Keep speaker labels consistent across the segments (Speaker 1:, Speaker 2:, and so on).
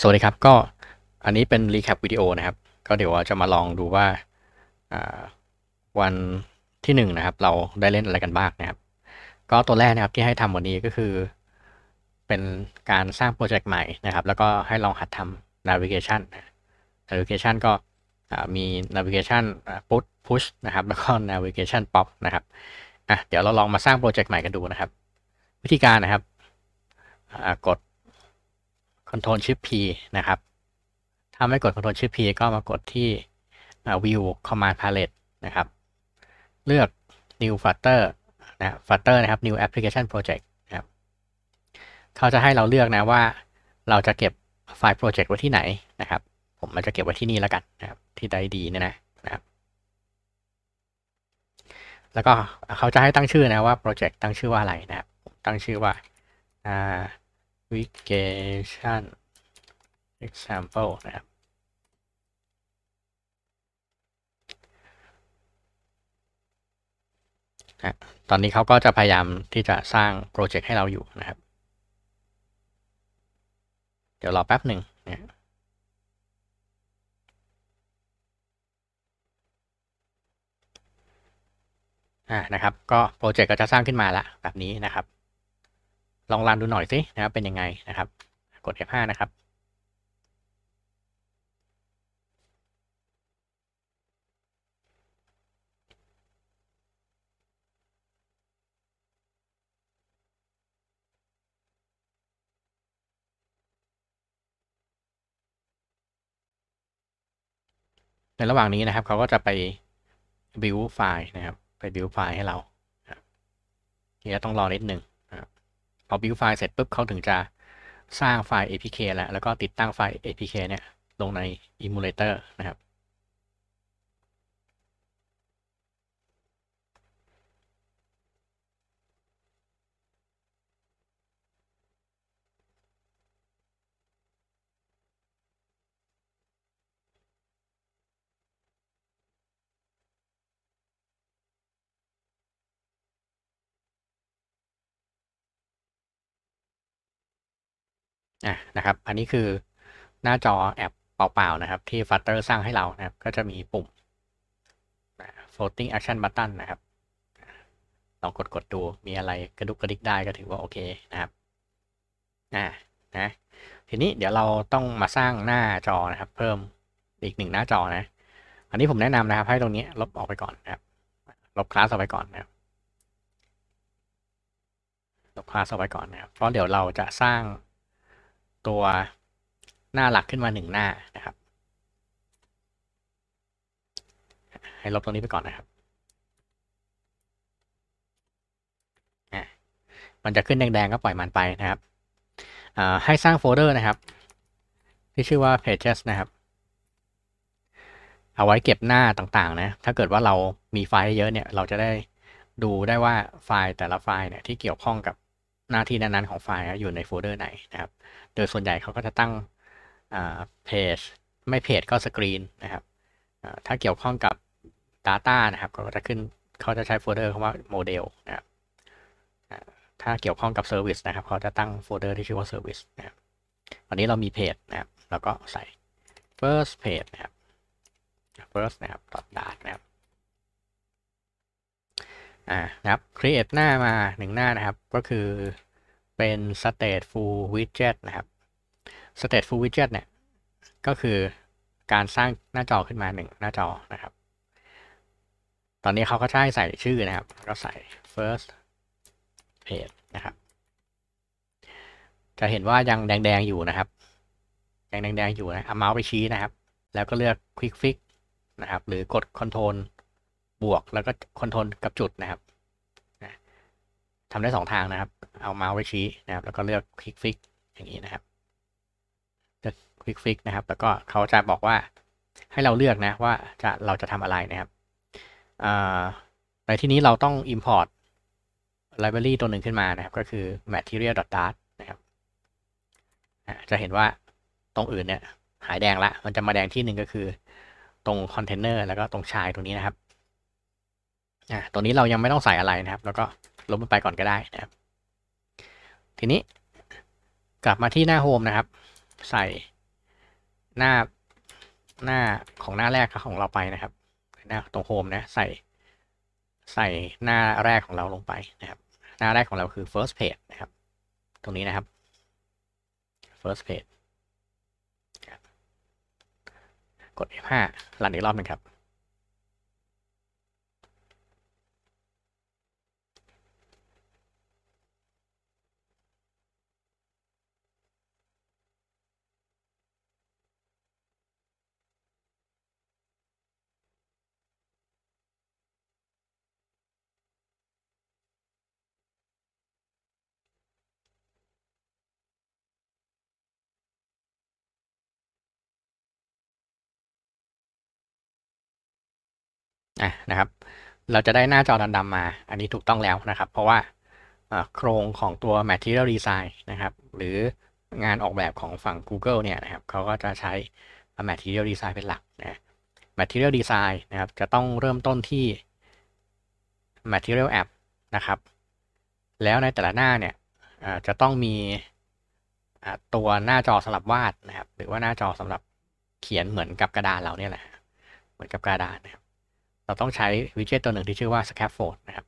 Speaker 1: สวัสดีครับ ก็อันนี้เป็นรีแคปวิดีโอนะครับ ก็เดี๋ยวจะมาลองดูว่าวันที่1นนะครับเราได้เล่นอะไรกันบ้างนะครับ ก็ตัวแรกนะครับที่ให้ทำวันนี้ก็คือเป็นการสร้างโปรเจกต์ใหม่นะครับ แล้วก็ให้ลองหัดทำนาวิเกชันนาวิเกชันก็มีนาวิเกชัน n ุ u s h p u นะครับแล้วก็นาวิเกชันป๊อปนะครับอ่ะเดี๋ยวเราลองมาสร้างโปรเจกต์ใหม่กันดูนะครับ วิธีการนะครับกด Ctrl Shift P นะครับถ้าไม่กด Ctrl Shift P ก็มากดที่ View Command Palette นะครับ เลือก New Flutter นะ Flutter นะครับ New Application Project นะครับ เขาจะให้เราเลือกนะว่าเราจะเก็บไฟล์โปรเจกต์ไว้ที่ไหนนะครับ ผมมันจะเก็บไว้ที่นี่แล้วกันนะครับ ที่ไดดีเนี่ยนะนะครับ แล้วก็เขาจะให้ตั้งชื่อนะว่าโปรเจกต์ตั้งชื่อว่าอะไรนะครับ ตั้งชื่อว่า application example นะครับตอนนี้เขาก็จะพยายามที่จะสร้างโปรเจกต์ให้เราอยู่นะครับ เดี๋ยวรอแป๊บหนึ่งนะอ่านะครับ ก็โปรเจกต์ก็จะสร้างขึ้นมาละแบบนี้นะครับลองรันดูหน่อยสินะครับเป็นยังไงนะครับกด F5 นะครับ ในระหว่างนี้นะครับเขาก็จะไปบิวไฟล์นะครับไปบิวไฟล์ให้เราทีนี้ต้องรอนิดหนึ่งพอบิวไฟล์เสร็จปุ๊บเขาถึงจะสร้างไฟล์ apk แล้วแล้วก็ติดตั้งไฟล์ apk เนี่ยลงใน emulator นะครับะนะครับอันนี้คือหน้าจอแอปเปล่าๆนะครับ ที่ Flutter สร้างให้เรานะครับก็จะมีปุ่ม floating action button นะครับลองกดกดดูมีอะไรกระดุกกระดิกได้ก็ถือว่าโอเคนะครับอ่านะทีนี้เดี๋ยวเราต้องมาสร้างหน้าจอนะครับ เพิ่มอีกหนึ่งหน้าจอนะอันนี้ผมแนะนำนะครับให้ตรงนี้ลบออกไปก่อนนะครับลบคลาสเอาไปก่อนนะครับ ลบคลาสเอาไปก่อนนะครับเพราะเดี๋ยวเราจะสร้างตัวหน้าหลักขึ้นมาหนึ่งหน้านะครับ ให้ลบตรงนี้ไปก่อนนะครับมันจะขึ้นแดงๆก็ปล่อยมันไปนะครับให้สร้างโฟลเดอร์นะครับที่ชื่อว่า pages นะครับ เอาไว้เก็บหน้าต่างๆนะถ้าเกิดว่าเรามีไฟล์เยอะเนี่ยเราจะได้ดูได้ว่าไฟล์แต่ละไฟล์เนี่ยที่เกี่ยวข้องกับหน้าที่นั้นๆของไฟล์อยู่ในโฟลเดอร์ไหนนะครับ โดยส่วนใหญ่เขาก็จะตั้งเพจไม่เพจก็สกรีนนะครับถ้าเกี่ยวข้องกับ Data นะครับ ก็จะขึ้นเขาจะใช้โฟลเดอร์คำว่าโมเดลนะครับถ้าเกี่ยวข้องกับ Service นะครับเขาจะตั้งโฟลเดอร์ที่ชื่อว่า Service นะครับวันนี้เรามีเพจนะครับเราก็ใส่ first page นะครับ first นะครับ dot dart นะครับอ่านะครับ create หน้ามาหนึ่งหน้านะครับ ก็คือเป็น state f u l widget นะครับ state full widget เนี่ยก็คือการสร้างหน้าจอขึ้นมาหนึ่งหน้าจอนะครับ ตอนนี้เขาก็ใช้ใส่ชื่อนะครับ ก็ใส่ first page นะครับ จะเห็นว่ายังแดงๆ อยู่นะครับยังแดงๆอยู่นะเอาเมาส์ไปชี้นะครับ แล้วก็เลือก quick fix นะครับ หรือกด control บวก แล้วก็คอนโทรลกับจุดนะครับนะทำได้สองทางนะครับ เอาเมาส์ไว้ชี้นะครับ แล้วก็เลือกคลิกฟิกอย่างนี้นะครับ จะคลิกฟิกนะครับ แล้วก็เขาจะบอกว่าให้เราเลือกนะว่าจะเราจะทำอะไรนะครับ ในที่นี้เราต้อง import library ตัวหนึ่งขึ้นมานะครับ ก็คือ material.dart นะครับ จะเห็นว่าตรงอื่นเนี่ยหายแดงละ มันจะมาแดงที่หนึ่งก็คือ ตรงคอนเทนเนอร์แล้วก็ตรงชายตรงนี้นะครับอ่ะตัวนี้เรายังไม่ต้องใส่อะไรนะครับ แล้วก็ลบมันไปก่อนก็ได้นะครับ ทีนี้กลับมาที่หน้าโฮมนะครับ ใส่ หน้า หน้าของหน้าแรกของเราไปนะครับ หน้าตรงโฮมนะ ใส่ ใส่หน้าแรกของเราลงไปนะครับ หน้าแรกของเราคือ first page นะครับ ตรงนี้นะครับ first page กด F5 รันอีกรอบหนึ่งครับ่ะนะครับเราจะได้หน้าจอดำๆมา อันนี้ถูกต้องแล้วนะครับ เพราะว่าโครงของตัว Material Design นะครับหรืองานออกแบบของฝั่ง Google เนี่ยนะครับเขาก็จะใช้ Material Design เป็นหลักนะ Material Design นะครับจะต้องเริ่มต้นที่ Material App นะครับแล้วในแต่ละหน้าเนี่ยจะต้องมีตัวหน้าจอสำหรับวาดนะครับหรือว่าหน้าจอสำหรับเขียนเหมือนกับกระดานเราเนี่ยแหละเหมือนกับกระดานนะครับเราต้องใช้วิดเจ็ตตัวหนึ่ง ที่ชื่อว่า scaffold นะครับ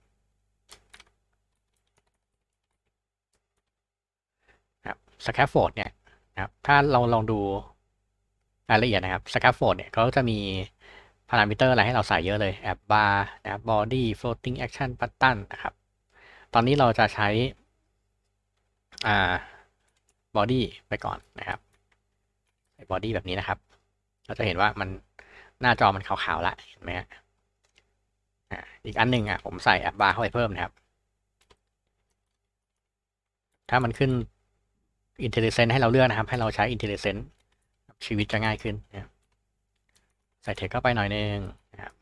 Speaker 1: ครับ scaffold เนี่ยนะครับถ้าเราลองดูรายละเอียดนะครับ scaffold เนี่ยเขาจะมี พารามิเตอร์อะไรให้เราใส่เยอะเลยแอบบาร์นะครับ body floating action button นะครับ ตอนนี้เราจะใช้อ่า body ไปก่อนนะครับ body แบบนี้นะครับ เราจะเห็นว่ามันหน้าจอมันขาวๆ ละเห็นไหมคับอีกอันหนึ่งอ่ะผมใส่แอปบาร์เข้าไปเพิ่มนะครับ ถ้ามันขึ้นอินเทลเซนต์ให้เราเลือกนะครับ ให้เราใช้อินเทลเซนต์ชีวิตจะง่ายขึ้นนะครับใส่เทคเข้าไปหน่อยนึงนะครับ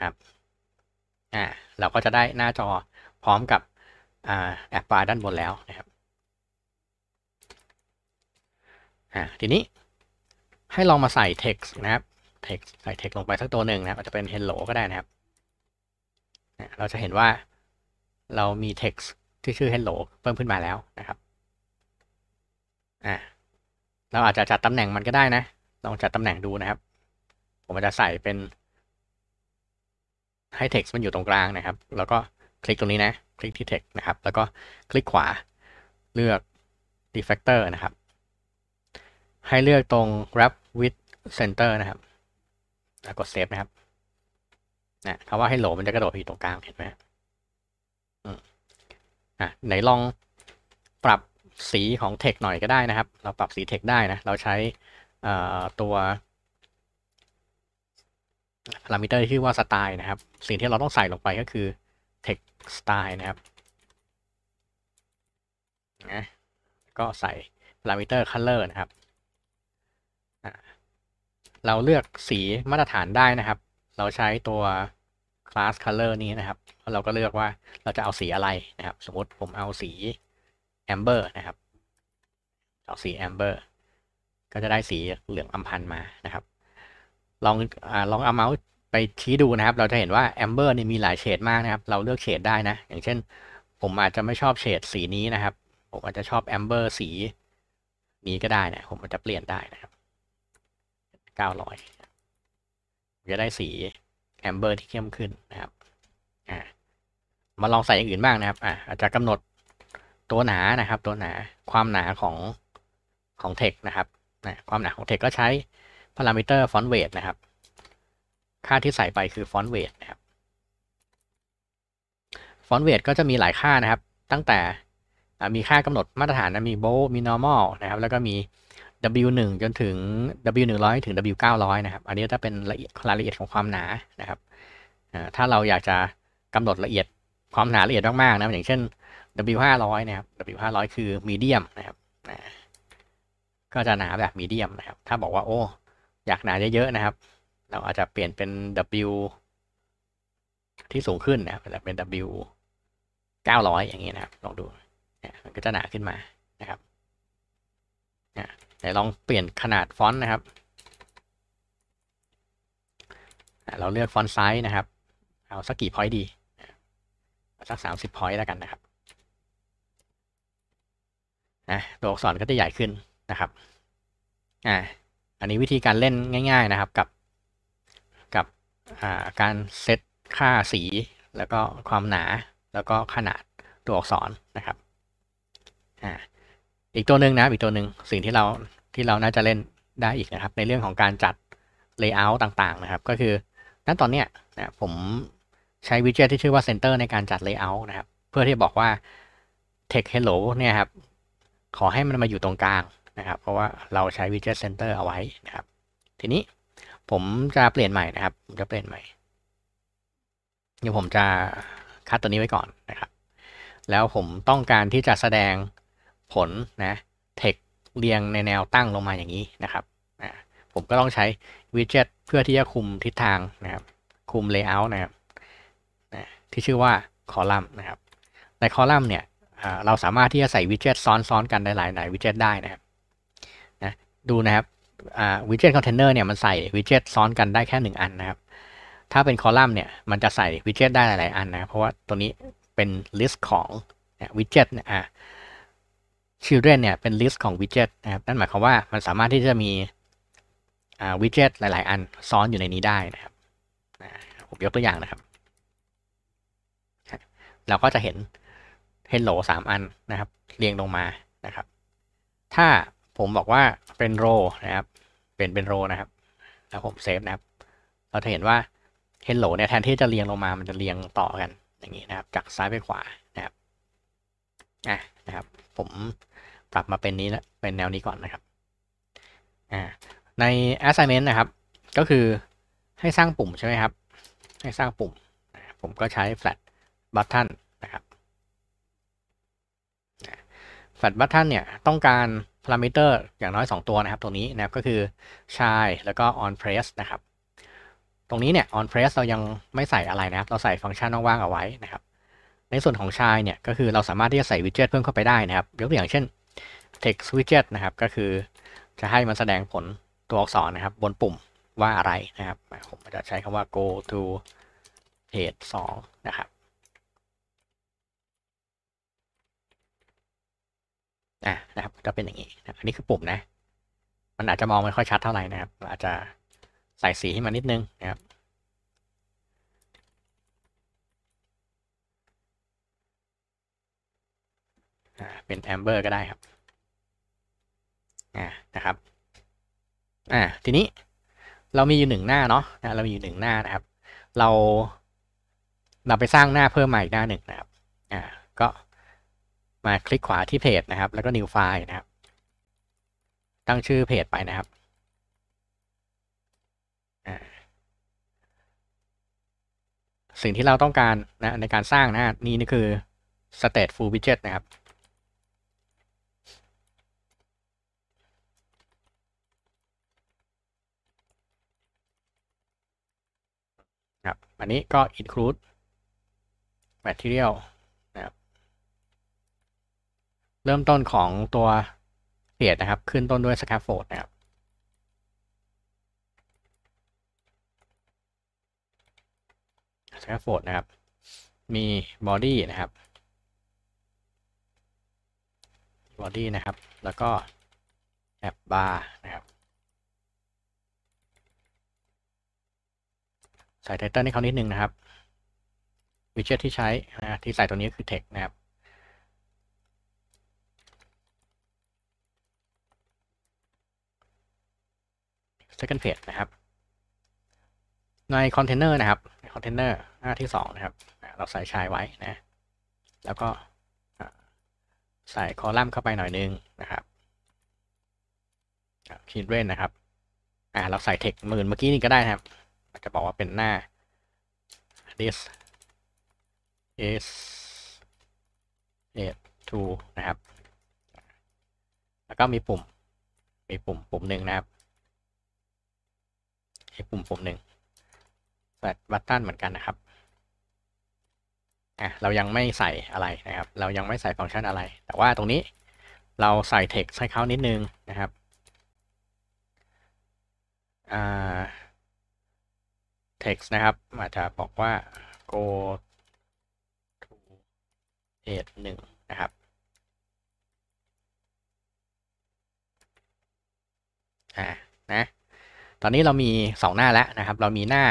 Speaker 1: ครับอ่าเราก็จะได้หน้าจอพร้อมกับอ่าแอปบาร์ด้านบนแล้วนะครับอ่าทีนี้ให้ลองมาใส่ text นะครับ text ใส่ text ลงไปสักตัวหนึ่งนะครับอาจจะเป็น hello ก็ได้นะครับ เราจะเห็นว่าเรามี text ที่ชื่อ hello เพิ่มขึ้นมาแล้วนะครับอ่าเราอาจจะจัดตำแหน่งมันก็ได้นะลองจัดตำแหน่งดูนะครับ ผมจะใส่เป็นให้ text มันอยู่ตรงกลางนะครับ แล้วก็คลิกตรงนี้นะคลิกที่ text นะครับแล้วก็คลิกขวาเลือก refactor นะครับให้เลือกตรง wrap with center นะครับกดเซฟนะครับนะคำว่าให้โหลมันจะกระโดดไปอยู่ตรงกลางเห็นไหมอ่ะไหนลองปรับสีของเทคหน่อยก็ได้นะครับ เราปรับสีเทคได้นะเราใช้ตัวพารามิเตอร์ที่ชื่อว่าสไตล์นะครับสิ่งที่เราต้องใส่ลงไปก็คือเทคสไตล์นะครับนะก็ใส่พารามิเตอร์ color นะครับเราเลือกสีมาตรฐานได้นะครับ เราใช้ตัว class color นี้นะครับแล้วเราก็เลือกว่าเราจะเอาสีอะไรนะครับ สมมติผมเอาสี amber นะครับ เอาสี amber ก็จะได้สีเหลืองอัมพันมานะครับ ลองอลองเอาเมาส์ไปชี้ดูนะครับ เราจะเห็นว่า amber นี่มีหลายเฉดมากนะครับ เราเลือกเฉดได้ นะ อย่างเช่นผมอาจจะไม่ชอบเฉดสีนี้นะครับ ผมอาจจะชอบ amber สีนี้ก็ได้นะผมอาจจะเปลี่ยนได้นะครับเก้าร้อยจะได้สีแอมเบอร์ที่เข้มขึ้นนะครับอ่ามาลองใส่อย่างอื่นบ้างนะครับอ่าอาจจะกำหนดตัวหนานะครับ ตัวหนาความหนาของของเทคนะครับนะความหนาของเทคก็ใช้พารามิเตอร์ฟอนต์เวทนะครับค่าที่ใส่ไปคือฟอนต์เวทนะครับฟอนต์เวทก็จะมีหลายค่านะครับ ตั้งแต่มีค่ากำหนดมาตรฐานมีโบมีนอร์มอลนะครับ แล้วก็มี W1 จนถึง W100 ถึง W900 นะครับอันนี้จะเป็นรายละเอียดของความหนานะครับถ้าเราอยากจะกำหนดละเอียดความหนาละเอียดมากๆนะอย่างเช่น W500 นะครับ W500 คือมีเดียมนะครับก็จะหนาแบบมีเดียมนะครับ ถ้าบอกว่าโอ้อยากหนาเยอะๆนะครับ เราอาจจะเปลี่ยนเป็น W ที่สูงขึ้นนะครับจะเป็น W 900อย่างนี้นะครับลองดูมันก็จะหนาขึ้นมานะครับแต่ลองเปลี่ยนขนาดฟอนต์นะครับ เราเลือกฟอนต์ไซส์นะครับ เอาสักกี่พอยต์ดี สักสามสิบพอยต์แล้วกันนะครับนะตัวอักษรก็จะใหญ่ขึ้นนะครับอ่าอันนี้วิธีการเล่นง่ายๆนะครับกับกับการเซตค่าสี แล้วก็ความหนาแล้วก็ขนาดตัวอักษรนะครับอ่าอีกตัวหนึ่งนะอีกตัวหนึ่งสิ่งที่เราที่เราน่าจะเล่นได้อีกนะครับ ในเรื่องของการจัดเลเยอร์ต่างๆนะครับ ก็คือณตอนเนี้ยนะผมใช้วิดเจ็ตที่ชื่อว่า Center ในการจัดเลเยอร์นะครับ เพื่อที่บอกว่า Text Hello เนี่ยครับ ขอให้มันมาอยู่ตรงกลางนะครับ เพราะว่าเราใช้วิดเจ็ต Center เอาไว้นะครับ ทีนี้ผมจะเปลี่ยนใหม่นะครับ ผมจะเปลี่ยนใหม่เดี๋ยวผมจะคัดตัวนี้ไว้ก่อนนะครับ แล้วผมต้องการที่จะแสดงผลนะเทคเรียงในแนวตั้งลงมาอย่างนี้นะครับผมก็ต้องใช้วิดเจ็ตเพื่อที่จะคุมทิศทางนะครับ คุมเลเยอร์นะครับนะที่ชื่อว่าคอลัมน์นะครับในคอลัมน์เนี่ยเราสามารถที่จะใส่วิดเจ็ตซ้อนๆกันได้หลายหลายวิดเจ็ตได้นะครับนะดูนะครับวิดเจ็ตคอนเทนเนอร์เนี่ยมันใส่วิดเจ็ตซ้อนกันได้แค่ 1 อันนะครับถ้าเป็นคอลัมน์เนี่ยมันจะใส่วิดเจ็ตได้หลายๆอันนะเพราะว่าตัวนี้เป็นลิสต์ของวิดเจ็ตเนี่ย children เนี่ยเป็น list ของ widget นะครับ นั่นหมายความว่ามันสามารถที่จะมีวิดเจ็ตหลาย ๆ อันซ้อนอยู่ในนี้ได้นะครับ ผมยกตัวอย่างนะครับ เราก็จะเห็น hello สามอันนะครับ เรียงลงมา นะครับ ถ้าผมบอกว่าเป็นโรนะครับ เป็นเป็นโรนะครับ แล้วผมเซฟนะครับ เราจะเห็นว่า hello เนี่ยแทนที่จะเรียงลงมามันจะเรียงต่อกันอย่างนี้นะครับจากซ้ายไปขวา นะครับอ่ะนะครับ ผมปรับมาเป็นนี้นะเป็นแนวนี้ก่อนนะครับใน assignment นะครับก็คือให้สร้างปุ่มใช่ไหมครับให้สร้างปุ่มผมก็ใช้ flat button นะครับ flat button เนี่ยต้องการพารามิเตอร์อย่างน้อย 2 ตัวนะครับตรงนี้นะครับก็คือ shy แล้วก็ on press นะครับตรงนี้เนี่ย on press เรายังไม่ใส่อะไรนะครับ เราใส่ฟังก์ชันว่างๆเอาไว้นะครับ ในส่วนของ shy เนี่ยก็คือเราสามารถที่จะใส่วิดเจ็ตเพิ่มเข้าไปได้นะครับยกตัวอย่างเช่น text widget นะครับก็คือจะให้มันแสดงผลตัวอักษรนะครับบนปุ่มว่าอะไรนะครับ ผมจะใช้คำว่า go to page 2 นะครับอ่ะนะครับก็เป็นอย่างนี้นะอันนี้คือปุ่มนะ มันอาจจะมองไม่ค่อยชัดเท่าไหร่นะครับ อาจจะใส่สีให้มันนิดนึงนะครับ เป็นแอมเบอร์ก็ได้ครับอ่านะครับ อ่า ทีนี้เรามีอยู่หนึ่งหน้าเนาะนะเรามีอยู่หนึ่งหน้านะครับ เราเราไปสร้างหน้าเพิ่มมาอีกหน้าหนึ่งนะครับ อ่า ก็มาคลิกขวาที่เพจนะครับ แล้วก็ new file นะครับ ตั้งชื่อเพจไปนะครับ สิ่งที่เราต้องการนะในการสร้างหน้านี้นี่คือ state full widget นะครับอันนี้ก็ include material นะครับเริ่มต้นของตัวเศษนะครับขึ้นต้นด้วย scaffold นะครับสแค f ฟ o l นะครับ มีบอดี้นะครับบอดี้นะครับ แล้วก็แอปบาร์นะครับใส่ไทเทลให้เขานิดนึงนะครับ วิดเจ็ตที่ใช้นะที่ใส่ตัวนี้คือ text นะครับเซคันด์เพจนะครับในคอนเทนเนอร์นะครับในคอนเทนเนอร์หน้าที่สองนะครับ เราใส่ชายไว้นะแล้วก็ใส่คอลัมน์เข้าไปหน่อยนึงนะครับคิดเว้นนะครับอ่าเราใส่เทคหมื่นเมื่อกี้นี่ก็ได้นะครับอาจจะบอกว่าเป็นหน้า this is a t o นะครับ แล้วก็มีปุ่ม มีปุ่มปุ่มหนึ่งนะครับมีปุ่มปุ่มหนึ่งแต่บัตตันเหมือนกันนะครับ อ่ะเรายังไม่ใส่อะไรนะครับ เรายังไม่ใส่ฟังก์ชันอะไร แต่ว่าตรงนี้เราใส่เท็กซ์ให้เขานิดนึงนะครับ อ่า text นะครับอาจจะบอกว่า go to page หนึ่งนะครับอ่านะตอนนี้เรามี 2 หน้าแล้วนะครับ เรามีหน้า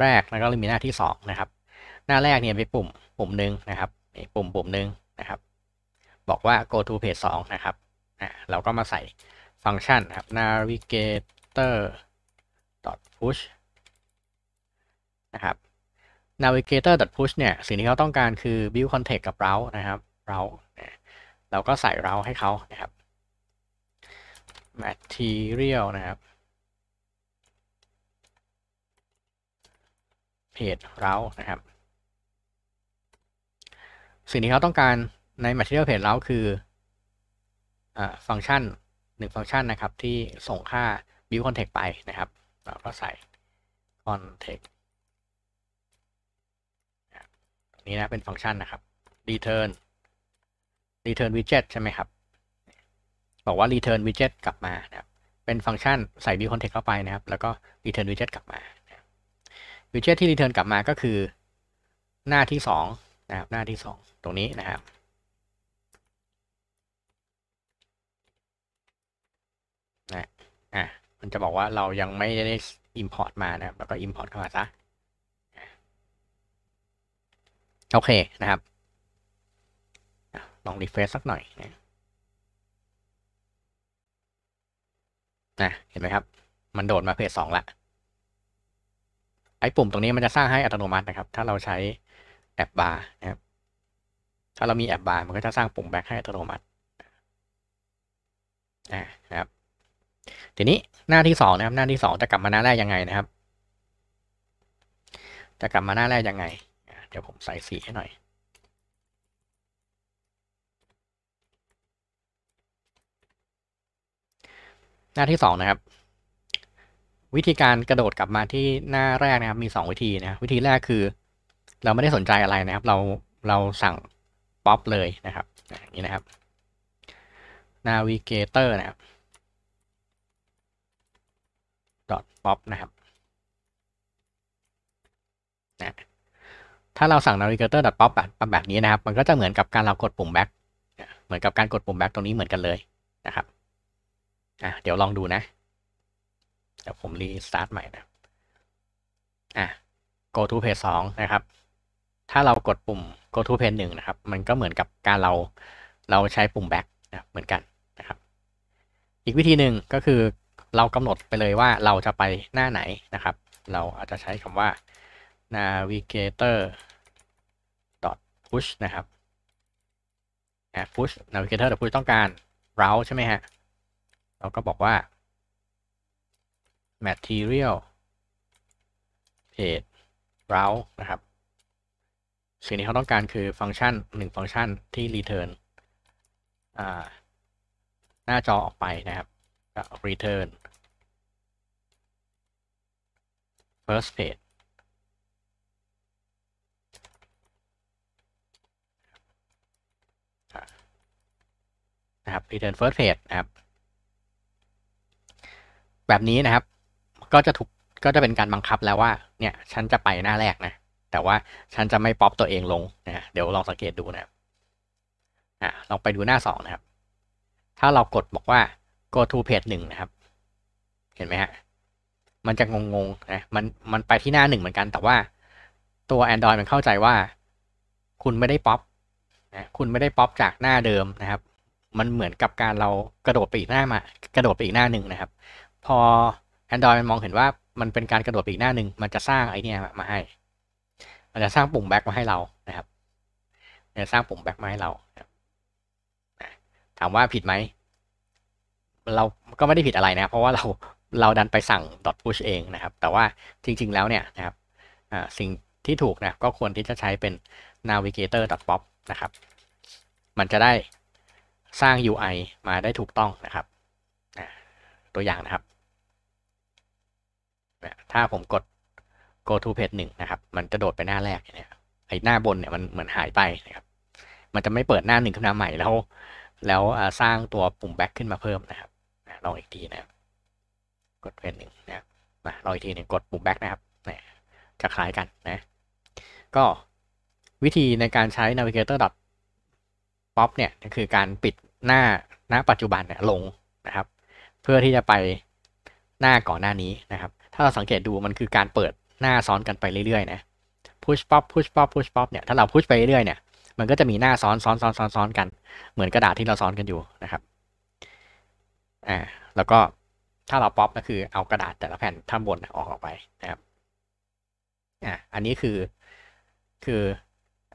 Speaker 1: แรกแล้วก็มีหน้าที่2นะครับ หน้าแรกเนี่ยเป็นปุ่มปุ่มหนึ่งนะครับปุ่มปุ่มหนึ่งนะครับ บอกว่า go to page 2 นะครับอ่เราก็มาใส่ฟังก์ชันนะครับ navigator push นะครับ navigator.push เนี่ยสิ่งที่เขาต้องการคือ build context กับ route นะครับ route เราก็ใส่ route ให้เขานะครับ material นะครับ page route นะครับ สิ่งที่เขาต้องการใน material page route คืออฟังก์ชันหนึ่งฟังก์ชันนะครับที่ส่งค่า build context ไปนะครับเราก็ใส่ context นี้นะเป็นฟังก์ชันนะครับ return return widget ใช่ไหมครับ บอกว่า return widget กลับมานะครับ เป็นฟังก์ชันใส่ view context เข้าไปนะครับ แล้วก็ return widget กลับมา widget ที่ return กลับมาก็คือหน้าที่2นะครับ หน้าที่2 ตรงนี้นะครับนะอ่ะมันจะบอกว่าเรายังไม่ได้ import มานะครับ แล้วก็ import เข้ามาซะโอเคนะครับลองรีเฟรชสักหน่อยนะเห็นไหมครับมันโดดมาเพจสองละไอ้ปุ่มตรงนี้มันจะสร้างให้อัตโนมัตินะครับถ้าเราใช้แอปบาร์นะครับถ้าเรามีแอปบาร์มันก็จะสร้างปุ่มแบ็คให้อัตโนมัตินะครับทีนี้หน้าที่สองนะครับ หน้าที่สองจะกลับมาหน้าแรกยังไงนะครับ จะกลับมาหน้าแรกยังไงเดี๋ยวผมใส่สีให้หน่อย หน้าที่สองนะครับ วิธีการกระโดดกลับมาที่หน้าแรกนะครับ มีสองวิธีนะวิธีแรกคือเราไม่ได้สนใจอะไรนะครับ เราเราสั่งป๊อปเลยนะครับ อย่างนี้นะครับ navigator นะครับ .pop นะครับ นะถ้าเราสั่ง navigator pop แบบนี้นะครับ มันก็จะเหมือนกับการเรากดปุ่ม back เหมือนกับการกดปุ่ม back ตรงนี้เหมือนกันเลยนะครับอ่ะเดี๋ยวลองดูนะ เดี๋ยวผมรีสตาร์ทใหม่นะอ่ะ go to page 2นะครับ ถ้าเรากดปุ่ม go to page 1นะครับ มันก็เหมือนกับการเรา เราใช้ปุ่ม back นะเหมือนกันนะครับ อีกวิธีหนึ่งก็คือเรากำหนดไปเลยว่าเราจะไปหน้าไหนนะครับ เราอาจจะใช้คำว่า navigator push นะครับ push navigator push ต้องการ r o u t ใช่ไหมฮะ เราก็บอกว่า material page r o u t นะครับ สิ่งที่เขาต้องการคือฟังก์ชันหนึ่งฟังก์ชันที่ return หน้าจอออกไปนะครับก็ return first page ครับ return first page นะครับ แบบนี้นะครับ ก็จะถูกก็จะเป็นการบังคับแล้วว่า เนี่ยฉันจะไปหน้าแรกนะ แต่ว่า ฉันจะไม่ป๊อปตัวเองลงนะเดี๋ยวลองสังเกตดูนะครับอ่ะลองไปดูหน้าสองนะครับ ถ้าเรากดบอกว่า go to page หนึ่งนะครับเห็นไหมฮะมันจะงงๆนะมันมันไปที่หน้าหนึ่งเหมือนกัน แต่ว่าตัว Android มันเข้าใจว่า คุณไม่ได้ป๊อปนะคุณไม่ได้ป๊อปจากหน้าเดิมนะครับมันเหมือนกับการเรากระโดดไปอีกหน้ามากระโดดไปอีกหน้าหนึ่งนะครับ พอ Android มันมองเห็นว่ามันเป็นการกระโดดไปอีกหน้าหนึ่งมันจะสร้างไอเนี่ยมาให้ มันจะสร้างปุ่มแบ็กมาให้เรานะครับมันจะสร้างปุ่มแบ็กมาให้เราถามว่าผิดไหม เราก็ไม่ได้ผิดอะไรนะ เพราะว่าเราเราดันไปสั่ง .push เองนะครับ แต่ว่าจริง ๆ แล้วเนี่ยนะครับสิ่งที่ถูกนะก็ควรที่จะใช้เป็น navigator.pop นะครับ มันจะได้สร้าง UI มาได้ถูกต้องนะครับ ตัวอย่างนะครับ ถ้าผมกด go to page 1 นะครับ มันจะโดดไปหน้าแรกเนี่ยไอ้หน้าบนเนี่ยมันเหมือนหายไปนะครับ มันจะไม่เปิดหน้าหนึ่งขึ้นมาใหม่แล้ว แล้วสร้างตัวปุ่ม back ขึ้นมาเพิ่มนะครับลองอีกทีนะครับ กดเพจหนึ่งนะครับมาลองอีกทีหนึ่งกดปุ่ม back นะครับจะคล้ายกันนะก็วิธีในการใช้ navigator ป๊อปเนี่ยคือการปิดหน้าณปัจจุบันเนี่ยลงนะครับ เพื่อที่จะไปหน้าก่อนหน้านี้นะครับ ถ้าเราสังเกตดูมันคือการเปิดหน้าซ้อนกันไปเรื่อยๆนะพุชป๊อปพุชป๊อปพุชป๊อปเนี่ย ถ้าเราพุชไปเรื่อยๆเนี่ย มันก็จะมีหน้าซ้อนซ้อนซ้อนซ้อนซ้อนกัน เหมือนกระดาษที่เราซ้อนกันอยู่นะครับ อ่า แล้วก็ถ้าเราป๊อปก็คือเอากระดาษแต่ละแผ่นท่าบนออกออกไปนะครับ อ่าอันนี้คือ คือ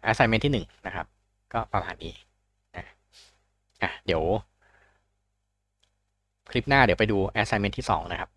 Speaker 1: assignment ที่1นะครับ ก็ประมาณนี้่ะเดี๋ยว คลิปหน้าเดี๋ยวไปดู assignment ที่ 2 นะครับ